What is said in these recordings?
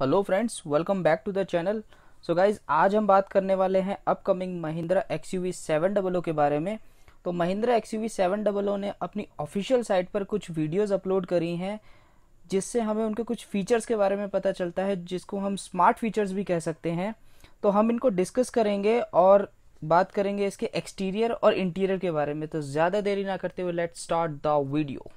hello friends welcome back to the channel so guys आज हम बात करने वाले हैं upcoming Mahindra X U V seven double O के बारे में तो Mahindra X U V seven double O ने अपनी ऑफिशियल साइट पर कुछ वीडियोस अपलोड करी हैं जिससे हमें उनके कुछ फीचर्स के बारे में पता चलता है जिसको हम स्मार्ट फीचर्स भी कह सकते हैं तो हम इनको डिस्कस करेंगे और बात करेंगे इसके एक्सटीरियर और इंटीरियर के बारे में तो ज़्यादा देरी ना करते हुए लेट स्टार्ट द वीडियो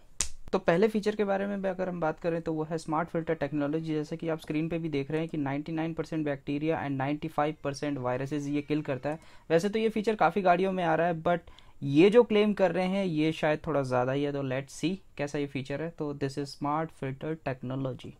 तो पहले फीचर के बारे में अगर हम बात करें तो वो है स्मार्ट फिल्टर टेक्नोलॉजी जैसे कि आप स्क्रीन पे भी देख रहे हैं कि 99 percent bacteria and 95 percent viruses ये किल करता है वैसे तो ये फीचर काफ़ी गाड़ियों में आ रहा है बट ये जो क्लेम कर रहे हैं ये शायद थोड़ा ज़्यादा ही है तो लेट सी कैसा ये फीचर है तो this is smart filter technology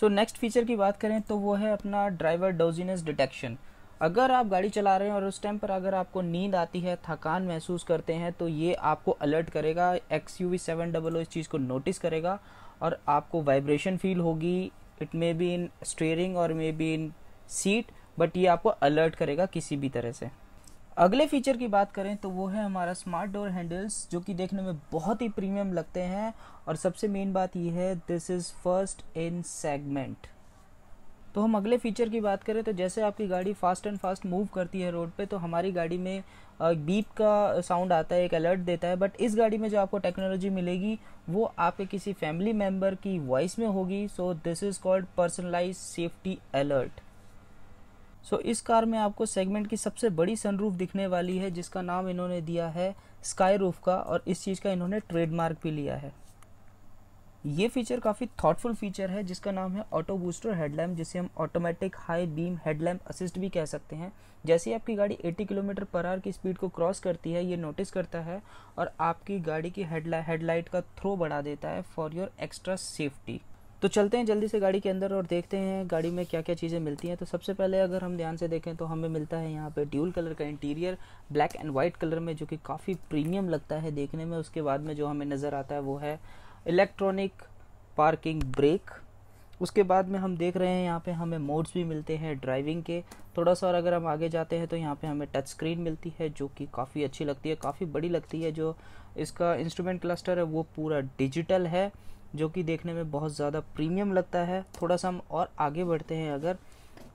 so next feature की बात करें तो वो है अपना ड्राइवर डोजीनेस डिटेक्शन अगर आप गाड़ी चला रहे हैं और उस टाइम पर अगर आपको नींद आती है थकान महसूस करते हैं तो ये आपको अलर्ट करेगा X U V seven double O इस चीज़ को नोटिस करेगा और आपको वाइब्रेशन फील होगी it may be in steering और may be in seat but ये आपको अलर्ट करेगा किसी भी तरह से अगले फीचर की बात करें तो वो है हमारा स्मार्ट डोर हैंडल्स जो कि देखने में बहुत ही प्रीमियम लगते हैं और सबसे मेन बात यह है this is first in segment तो हम अगले फीचर की बात करें तो जैसे आपकी गाड़ी फास्ट एंड फास्ट मूव करती है रोड पे तो हमारी गाड़ी में बीप का साउंड आता है एक अलर्ट देता है बट इस गाड़ी में जो आपको टेक्नोलॉजी मिलेगी वो आपके किसी फैमिली मेम्बर की वॉइस में होगी so this is called personalize safety alert so so, इस कार में आपको सेगमेंट की सबसे बड़ी सनरूफ दिखने वाली है जिसका नाम इन्होंने दिया है स्काई रूफ का और इस चीज़ का इन्होंने ट्रेडमार्क भी लिया है ये फीचर काफ़ी थॉटफुल फीचर है जिसका नाम है ऑटो बूस्टर हेडलैम्प जिसे हम automatic high beam headlamp assist भी कह सकते हैं जैसे ही आपकी गाड़ी 80 किलोमीटर पर आर की स्पीड को क्रॉस करती है ये नोटिस करता है और आपकी गाड़ी की हेडला हेडलाइट का थ्रो बढ़ा देता है फॉर योर एक्स्ट्रा सेफ्टी तो चलते हैं जल्दी से गाड़ी के अंदर और देखते हैं गाड़ी में क्या क्या चीज़ें मिलती हैं तो सबसे पहले अगर हम ध्यान से देखें तो हमें मिलता है यहाँ पे ड्यूल कलर का interior black and white colour में जो कि काफ़ी प्रीमियम लगता है देखने में उसके बाद में जो हमें नज़र आता है वो है इलेक्ट्रॉनिक पार्किंग ब्रेक उसके बाद में हम देख रहे हैं यहाँ पे हमें मोड्स भी मिलते हैं ड्राइविंग के थोड़ा सा और अगर हम आगे जाते हैं तो यहाँ पे हमें टच स्क्रीन मिलती है जो कि काफ़ी अच्छी लगती है काफ़ी बड़ी लगती है जो इसका इंस्ट्रूमेंट क्लस्टर है वो पूरा डिजिटल है जो कि देखने में बहुत ज़्यादा प्रीमियम लगता है थोड़ा सा हम और आगे बढ़ते हैं अगर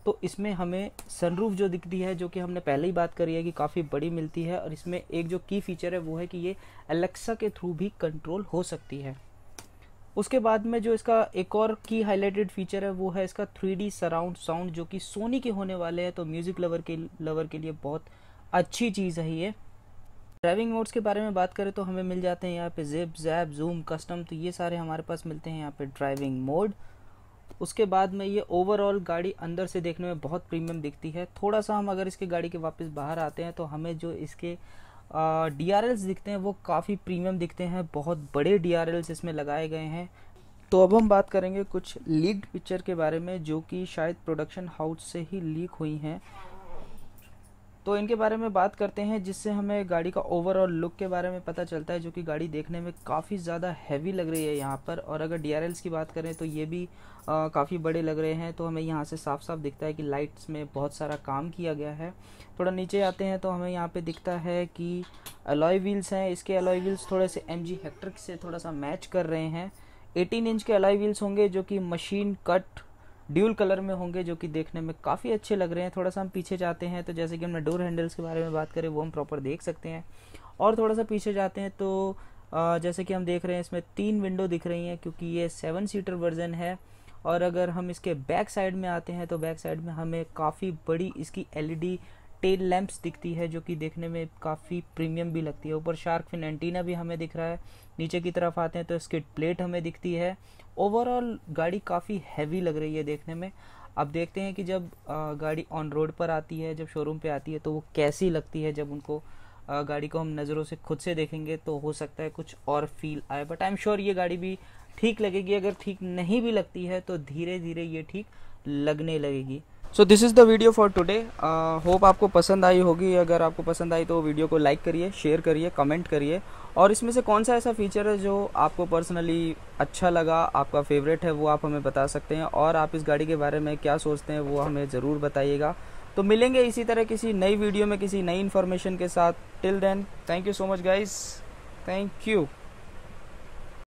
तो इसमें हमें सनरूफ जो दिखती है जो कि हमने पहले ही बात करी है कि काफ़ी बड़ी मिलती है और इसमें एक जो की फीचर है वो है कि ये एलेक्सा के थ्रू भी कंट्रोल हो सकती है उसके बाद में जो इसका एक और की हाईलाइटेड फीचर है वो है इसका थ्री सराउंड साउंड जो कि सोनी के होने वाले हैं तो म्यूज़िक लवर के लवर के लिए बहुत अच्छी चीज़ है ये ड्राइविंग मोड्स के बारे में बात करें तो हमें मिल जाते हैं यहाँ पे जेब जैब जूम कस्टम तो ये सारे हमारे पास मिलते हैं यहाँ पे ड्राइविंग मोड उसके बाद में ये ओवरऑल गाड़ी अंदर से देखने में बहुत प्रीमियम दिखती है थोड़ा सा हम अगर इसके गाड़ी के वापस बाहर आते हैं तो हमें जो इसके डी आर एल्स दिखते हैं वो काफ़ी प्रीमियम दिखते हैं बहुत बड़े डी आर एल्स इसमें लगाए गए हैं तो अब हम बात करेंगे कुछ लीक्ड पिक्चर के बारे में जो कि शायद प्रोडक्शन हाउस से ही लीक हुई हैं तो इनके बारे में बात करते हैं जिससे हमें गाड़ी का ओवरऑल लुक के बारे में पता चलता है जो कि गाड़ी देखने में काफ़ी ज़्यादा हैवी लग रही है यहाँ पर और अगर डी की बात करें तो ये भी काफ़ी बड़े लग रहे हैं तो हमें यहाँ से साफ साफ दिखता है कि लाइट्स में बहुत सारा काम किया गया है थोड़ा नीचे आते हैं तो हमें यहाँ पर दिखता है कि अलॉय व्हील्स हैं इसके अलॉय व्हील्स थोड़े से एम जी से थोड़ा सा मैच कर रहे हैं एटीन इंच के अलॉय व्हील्स होंगे जो कि मशीन कट ड्यूल कलर में होंगे जो कि देखने में काफ़ी अच्छे लग रहे हैं थोड़ा सा हम पीछे जाते हैं तो जैसे कि हमने डोर हैंडल्स के बारे में बात करें वो हम प्रॉपर देख सकते हैं और थोड़ा सा पीछे जाते हैं तो जैसे कि हम देख रहे हैं इसमें तीन विंडो दिख रही हैं क्योंकि ये सेवन सीटर वर्जन है और अगर हम इसके बैक साइड में आते हैं तो बैक साइड में हमें काफ़ी बड़ी इसकी एलईडी टेल लैंप्स दिखती है जो कि देखने में काफ़ी प्रीमियम भी लगती है ऊपर शार्क फिन एंटीना भी हमें दिख रहा है नीचे की तरफ आते हैं तो स्किट प्लेट हमें दिखती है ओवरऑल गाड़ी काफ़ी हैवी लग रही है देखने में अब देखते हैं कि जब गाड़ी ऑन रोड पर आती है जब शोरूम पर आती है तो वो कैसी लगती है जब उनको गाड़ी को हम नज़रों से खुद से देखेंगे तो हो सकता है कुछ और फील आए बट आई एम श्योर ये गाड़ी भी ठीक लगेगी अगर ठीक नहीं भी लगती है तो धीरे धीरे ये ठीक लगने लगेगी so this is the video for today hope आपको पसंद आई होगी अगर आपको पसंद आई तो वीडियो को लाइक करिए शेयर करिए कमेंट करिए और इसमें से कौन सा ऐसा फीचर है जो आपको पर्सनली अच्छा लगा आपका फेवरेट है वो आप हमें बता सकते हैं और आप इस गाड़ी के बारे में क्या सोचते हैं वो हमें ज़रूर बताइएगा तो मिलेंगे इसी तरह किसी नई वीडियो में किसी नई इन्फॉर्मेशन के साथ till then thank you so much guys thank you